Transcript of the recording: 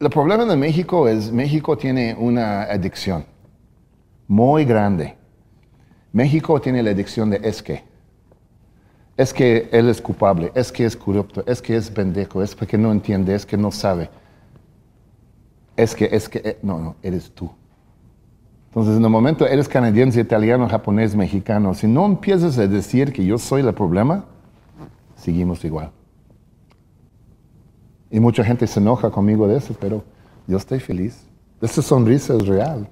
el problema de México es México tiene una adicción muy grande. México tiene la adicción de es que. Es que él es culpable, es que es corrupto, es que es pendejo, es porque no entiende, es que no sabe. Es que, es que, eh, no, no, eres tú. Entonces, en el momento eres canadiense, italiano, japonés, mexicano. Si no empiezas a decir que yo soy el problema, seguimos igual. Y mucha gente se enoja conmigo de eso, pero yo estoy feliz. Esta sonrisa es real.